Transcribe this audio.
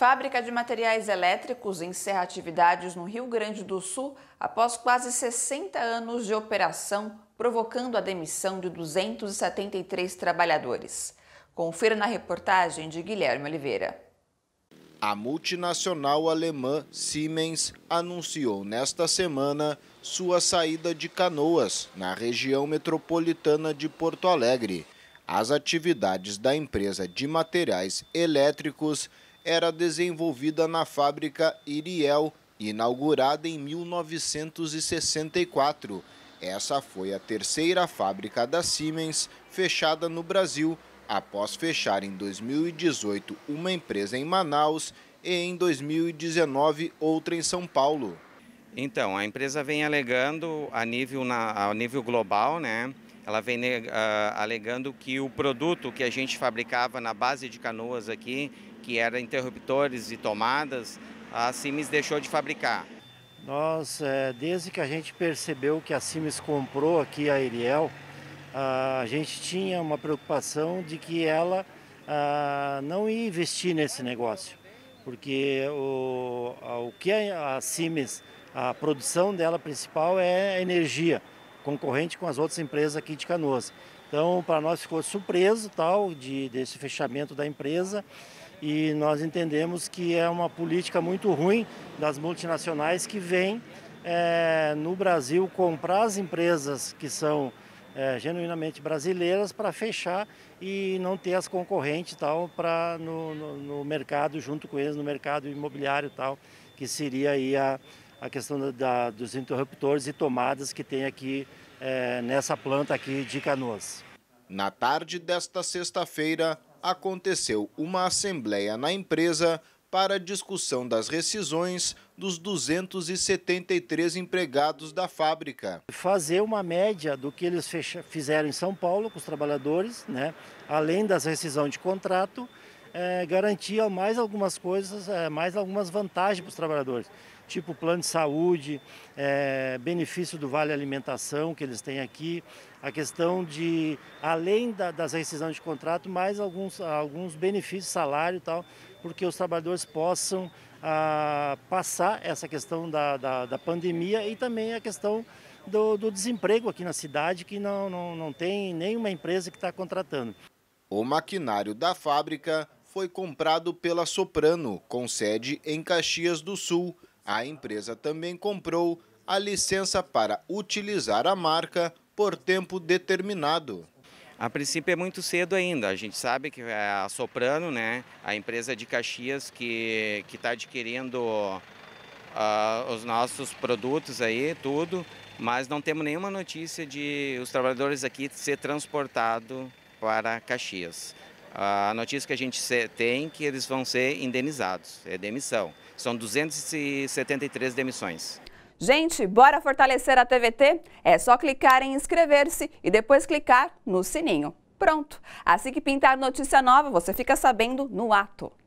Fábrica de materiais elétricos encerra atividades no Rio Grande do Sul após quase 60 anos de operação, provocando a demissão de 273 trabalhadores. Confira na reportagem de Guilherme Oliveira. A multinacional alemã Siemens anunciou nesta semana sua saída de Canoas, na região metropolitana de Porto Alegre. As atividades da empresa de materiais elétricos era desenvolvida na fábrica Iriel, inaugurada em 1964. Essa foi a terceira fábrica da Siemens fechada no Brasil, após fechar em 2018 uma empresa em Manaus e em 2019 outra em São Paulo. Então, a empresa vem alegando a nível, na, a nível global, né? Ela vem uh, alegando que o produto que a gente fabricava na base de canoas aqui, que era interruptores e tomadas, a assim Siemens deixou de fabricar. Nós, eh, desde que a gente percebeu que a Siemens comprou aqui a Eriel, ah, a gente tinha uma preocupação de que ela ah, não ia investir nesse negócio, porque o, o que a Siemens, a produção dela principal é energia concorrente com as outras empresas aqui de Canoas. Então, para nós ficou surpreso tal de, desse fechamento da empresa e nós entendemos que é uma política muito ruim das multinacionais que vêm é, no Brasil comprar as empresas que são é, genuinamente brasileiras para fechar e não ter as concorrentes tal para no, no, no mercado junto com eles no mercado imobiliário tal que seria aí a a questão da, da, dos interruptores e tomadas que tem aqui é, nessa planta aqui de Canoas. Na tarde desta sexta-feira, aconteceu uma assembleia na empresa para discussão das rescisões dos 273 empregados da fábrica. Fazer uma média do que eles fizeram em São Paulo com os trabalhadores, né? além das rescisões de contrato é, garantia mais algumas coisas, é, mais algumas vantagens para os trabalhadores, tipo plano de saúde, é, benefício do vale alimentação que eles têm aqui, a questão de, além da, das rescisões de contrato, mais alguns, alguns benefícios, salário e tal, porque os trabalhadores possam a, ah, passar essa questão da, da, da, pandemia e também a questão do, do desemprego aqui na cidade, que não, não, não tem nenhuma empresa que está contratando. O maquinário da fábrica foi comprado pela Soprano, com sede em Caxias do Sul. A empresa também comprou a licença para utilizar a marca por tempo determinado. A princípio é muito cedo ainda. A gente sabe que é a Soprano, né, a empresa de Caxias que está adquirindo uh, os nossos produtos aí, tudo, mas não temos nenhuma notícia de os trabalhadores aqui ser transportados para Caxias. A notícia que a gente tem é que eles vão ser indenizados, é demissão. São 273 demissões. Gente, bora fortalecer a TVT? É só clicar em inscrever-se e depois clicar no sininho. Pronto! Assim que pintar notícia nova, você fica sabendo no ato.